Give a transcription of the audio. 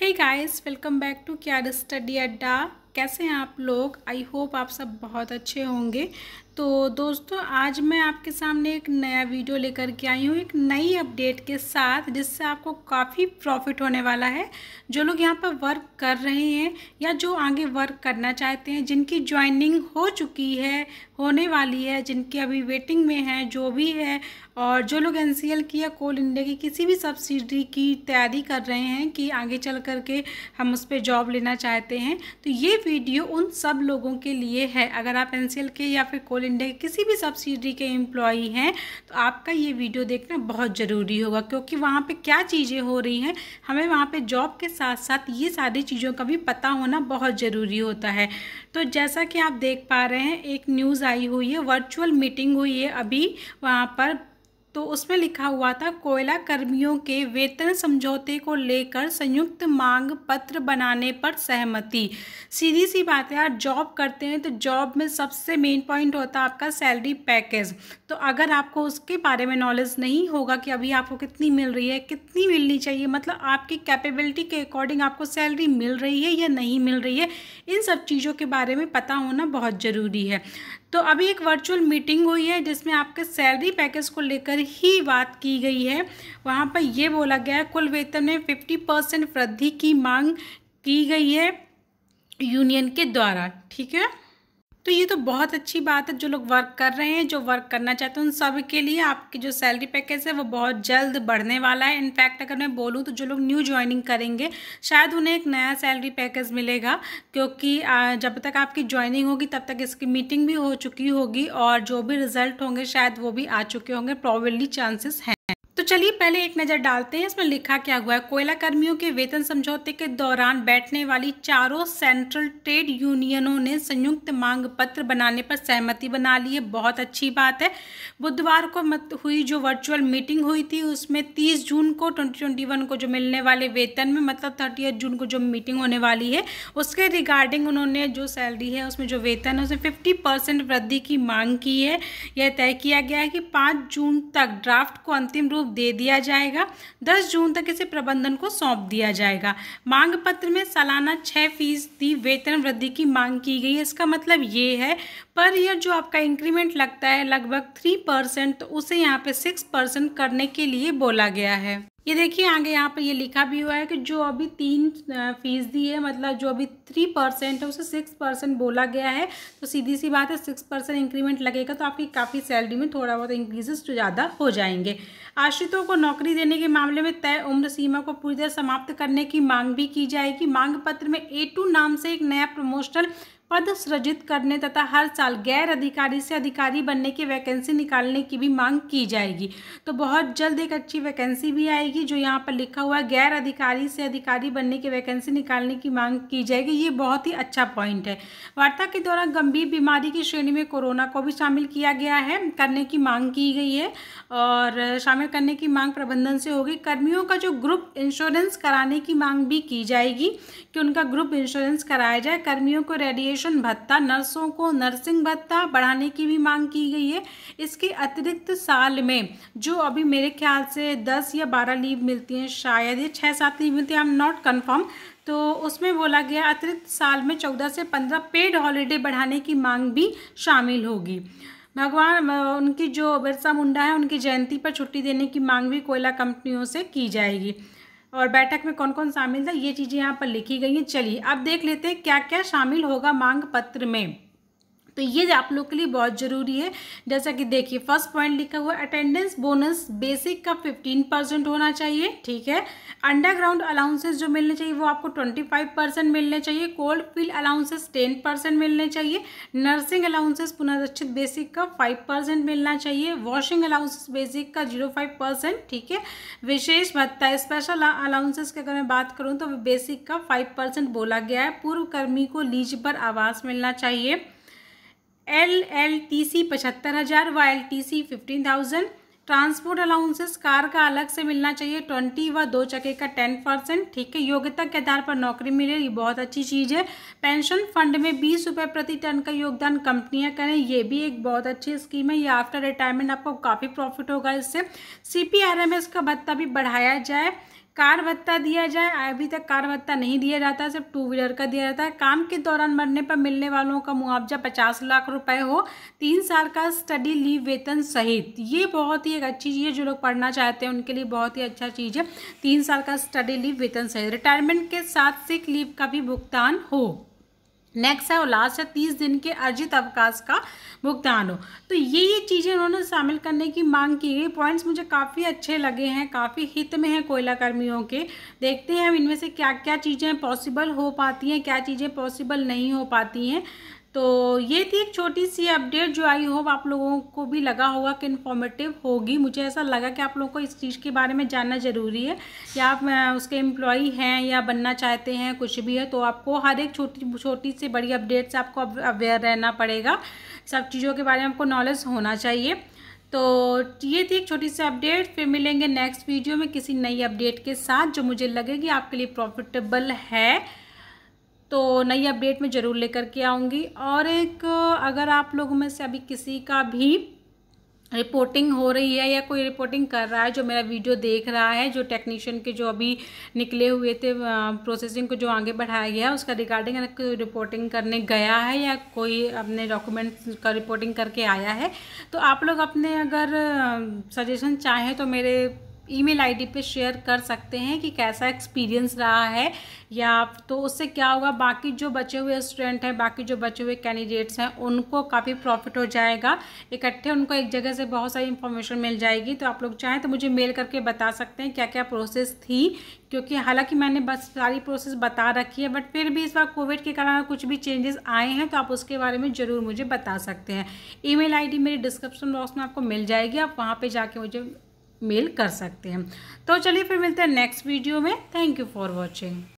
hey guys welcome back to क्यार study अड्डा कैसे हैं आप लोग आई होप आप सब बहुत अच्छे होंगे तो दोस्तों आज मैं आपके सामने एक नया वीडियो लेकर के आई हूँ एक नई अपडेट के साथ जिससे आपको काफ़ी प्रॉफिट होने वाला है जो लोग यहाँ पर वर्क कर रहे हैं या जो आगे वर्क करना चाहते हैं जिनकी ज्वाइनिंग हो चुकी है होने वाली है जिनकी अभी वेटिंग में है जो भी है और जो लोग एन की या कोल इंडिया की किसी भी सब्सिडी की तैयारी कर रहे हैं कि आगे चल कर के हम उस पर जॉब लेना चाहते हैं तो ये वीडियो उन सब लोगों के लिए है अगर आप एन के या फिर कोल इंडिया के किसी भी सब्सिडी के एम्प्लॉई हैं तो आपका ये वीडियो देखना बहुत ज़रूरी होगा क्योंकि वहाँ पर क्या चीज़ें हो रही हैं हमें वहाँ पर जॉब के साथ साथ ये सारी चीज़ों का भी पता होना बहुत ज़रूरी होता है तो जैसा कि आप देख पा रहे हैं एक न्यूज़ आई हुई है वर्चुअल मीटिंग हुई है अभी वहाँ पर तो उसमें लिखा हुआ था कोयला कर्मियों के वेतन समझौते को लेकर संयुक्त मांग पत्र बनाने पर सहमति सीधी सी बात है आप जॉब करते हैं तो जॉब में सबसे मेन पॉइंट होता है आपका सैलरी पैकेज तो अगर आपको उसके बारे में नॉलेज नहीं होगा कि अभी आपको कितनी मिल रही है कितनी मिलनी चाहिए मतलब आपकी कैपेबिलिटी के अकॉर्डिंग आपको सैलरी मिल रही है या नहीं मिल रही है इन सब चीज़ों के बारे में पता होना बहुत ज़रूरी है तो अभी एक वर्चुअल मीटिंग हुई है जिसमें आपके सैलरी पैकेज को लेकर ही बात की गई है वहाँ पर यह बोला गया है कुल वेतन में फिफ्टी परसेंट वृद्धि की मांग की गई है यूनियन के द्वारा ठीक है तो ये तो बहुत अच्छी बात है जो लोग वर्क कर रहे हैं जो वर्क करना चाहते हैं उन सब के लिए आपकी जो सैलरी पैकेज है वो बहुत जल्द बढ़ने वाला है इनफैक्ट अगर मैं बोलूँ तो जो लोग न्यू ज्वाइनिंग करेंगे शायद उन्हें एक नया सैलरी पैकेज मिलेगा क्योंकि जब तक आपकी ज्वाइनिंग होगी तब तक इसकी मीटिंग भी हो चुकी होगी और जो भी रिजल्ट होंगे शायद वो भी आ चुके होंगे प्रॉबली चांसेस हैं चलिए पहले एक नज़र डालते हैं इसमें लिखा क्या हुआ है कोयला कर्मियों के वेतन समझौते के दौरान बैठने वाली चारों सेंट्रल ट्रेड यूनियनों ने संयुक्त मांग पत्र बनाने पर सहमति बना ली है बहुत अच्छी बात है बुधवार को मत हुई जो वर्चुअल मीटिंग हुई थी उसमें 30 जून को 2021 को जो मिलने वाले वेतन में मतलब थर्टी जून को जो मीटिंग होने वाली है उसके रिगार्डिंग उन्होंने जो सैलरी है उसमें जो वेतन है उसमें फिफ्टी वृद्धि की मांग की है यह तय किया गया है कि पाँच जून तक ड्राफ्ट को अंतिम रूप दे दिया जाएगा दस जून तक इसे प्रबंधन को सौंप दिया जाएगा मांग पत्र में सालाना छः फीसदी वेतन वृद्धि की मांग की गई है इसका मतलब ये है पर ईयर जो आपका इंक्रीमेंट लगता है लगभग थ्री परसेंट तो उसे यहाँ पे सिक्स परसेंट करने के लिए बोला गया है ये देखिए आगे यहाँ पर ये लिखा भी हुआ है कि जो अभी तीन फीसदी है मतलब जो अभी थ्री परसेंट है उसे सिक्स परसेंट बोला गया है तो सीधी सी बात है सिक्स परसेंट इंक्रीमेंट लगेगा तो आपकी काफ़ी सैलरी में थोड़ा बहुत इंक्रीजेस तो ज़्यादा हो जाएंगे आश्रितों को नौकरी देने के मामले में तय उम्र सीमा को पूरी तरह समाप्त करने की मांग भी की जाएगी मांग पत्र में ए टू नाम से एक नया प्रमोशनल पद सृजित करने तथा हर साल गैर अधिकारी से अधिकारी बनने की वैकेंसी निकालने की भी मांग की जाएगी तो बहुत जल्द एक अच्छी वैकेंसी भी आएगी जो यहाँ पर लिखा हुआ है गैर अधिकारी से अधिकारी बनने की वैकेंसी निकालने की मांग की जाएगी ये बहुत ही अच्छा पॉइंट है वार्ता के दौरान गंभीर बीमारी की श्रेणी में कोरोना को भी शामिल किया गया है करने की मांग की गई है और शामिल करने की मांग प्रबंधन से होगी कर्मियों का जो ग्रुप इंश्योरेंस कराने की मांग भी की जाएगी कि उनका ग्रुप इंश्योरेंस कराया जाए कर्मियों को रेडिएशन पेंशन भत्ता नर्सों को नर्सिंग भत्ता बढ़ाने की भी मांग की गई है इसके अतिरिक्त साल में जो अभी मेरे ख्याल से दस या बारह लीव मिलती हैं शायद ये छः सात लीव मिलती है आई एम नॉट कन्फर्म तो उसमें बोला गया अतिरिक्त साल में चौदह से पंद्रह पेड हॉलीडे बढ़ाने की मांग भी शामिल होगी भगवान उनकी जो बिरसा मुंडा है उनकी जयंती पर छुट्टी देने की मांग भी कोयला कंपनियों से की जाएगी और बैठक में कौन कौन शामिल था ये चीज़ें यहाँ पर लिखी गई हैं चलिए अब देख लेते हैं क्या क्या शामिल होगा मांग पत्र में तो ये आप लोग के लिए बहुत ज़रूरी है जैसा कि देखिए फर्स्ट पॉइंट लिखा हुआ अटेंडेंस बोनस बेसिक का फिफ्टीन परसेंट होना चाहिए ठीक है अंडरग्राउंड अलाउंसेस जो मिलने चाहिए वो आपको ट्वेंटी फाइव परसेंट मिलने चाहिए cold field allowances ten percent मिलने चाहिए नर्सिंग अलाउंसेस पुनर्रक्षित बेसिक का फाइव परसेंट मिलना चाहिए वॉशिंग अलाउंसेस बेसिक का जीरो फाइव परसेंट ठीक है विशेष भत्ता स्पेशल अलाउंसेस की अगर मैं बात करूँ तो बेसिक का फाइव परसेंट बोला गया है पूर्व कर्मी को लीज पर आवास मिलना चाहिए एल एल टी सी पचहत्तर हज़ार व L T C fifteen thousand transport allowances car का अलग से मिलना चाहिए ट्वेंटी व दो चके का टेन परसेंट ठीक है योग्यता के आधार पर नौकरी मिले ये बहुत अच्छी चीज़ है पेंशन फंड में बीस रुपये प्रति टन का योगदान कंपनियां करें ये भी एक बहुत अच्छी स्कीम है ये आफ्टर रिटायरमेंट आपको काफ़ी प्रॉफिट होगा इससे सी पी का भत्ता भी बढ़ाया जाए कार भत्ता दिया जाए अभी तक कार भत्ता नहीं दिया जाता सिर्फ टू व्हीलर का दिया जाता है काम के दौरान मरने पर मिलने वालों का मुआवजा पचास लाख रुपए हो तीन साल का स्टडी लीव वेतन सहित ये बहुत ही एक अच्छी चीज़ है जो लोग पढ़ना चाहते हैं उनके लिए बहुत ही अच्छा चीज़ है तीन साल का स्टडी लीव वेतन सहित रिटायरमेंट के साथ सिक लीव का भी भुगतान हो नेक्स्ट है और लास्ट है तीस दिन के अर्जित अवकाश का भुगतान हो तो ये ये चीज़ें उन्होंने शामिल करने की मांग की गई पॉइंट्स मुझे काफ़ी अच्छे लगे हैं काफ़ी हित में हैं कोयला कर्मियों के देखते हैं हम इनमें से क्या क्या चीज़ें पॉसिबल हो पाती हैं क्या चीज़ें पॉसिबल नहीं हो पाती हैं तो ये थी एक छोटी सी अपडेट जो आई होप आप लोगों को भी लगा होगा कि इन्फॉर्मेटिव होगी मुझे ऐसा लगा कि आप लोगों को इस चीज़ के बारे में जानना ज़रूरी है या आप उसके एम्प्लॉई हैं या बनना चाहते हैं कुछ भी है तो आपको हर एक छोटी छोटी से बड़ी अपडेट से आपको अवेयर रहना पड़ेगा सब चीज़ों के बारे में आपको नॉलेज होना चाहिए तो ये थी एक छोटी सी अपडेट फिर मिलेंगे नेक्स्ट वीडियो में किसी नई अपडेट के साथ जो मुझे लगेगी आपके लिए प्रॉफिटेबल है तो नई अपडेट में ज़रूर लेकर के आऊँगी और एक अगर आप लोगों में से अभी किसी का भी रिपोर्टिंग हो रही है या कोई रिपोर्टिंग कर रहा है जो मेरा वीडियो देख रहा है जो टेक्नीशियन के जो अभी निकले हुए थे प्रोसेसिंग को जो आगे बढ़ाया गया है उसका रिगार्डिंग अगर कोई रिपोर्टिंग करने गया है या कोई अपने डॉक्यूमेंट्स का रिपोर्टिंग करके आया है तो आप लोग अपने अगर सजेशन चाहें तो मेरे ईमेल आईडी पे शेयर कर सकते हैं कि कैसा एक्सपीरियंस रहा है या तो उससे क्या होगा बाकी जो बचे हुए स्टूडेंट हैं बाकी जो बचे हुए कैंडिडेट्स हैं उनको काफ़ी प्रॉफिट हो जाएगा इकट्ठे उनको एक जगह से बहुत सारी इन्फॉर्मेशन मिल जाएगी तो आप लोग चाहें तो मुझे मेल करके बता सकते हैं क्या क्या प्रोसेस थी क्योंकि हालांकि मैंने बस सारी प्रोसेस बता रखी है बट फिर भी इस बार कोविड के कारण कुछ भी चेंजेस आए हैं तो आप उसके बारे में ज़रूर मुझे बता सकते हैं ईमेल आईडी मेरी डिस्क्रिप्शन बॉक्स में आपको मिल जाएगी आप वहाँ पे जाके मुझे मेल कर सकते हैं तो चलिए फिर मिलते हैं नेक्स्ट वीडियो में थैंक यू फॉर वॉचिंग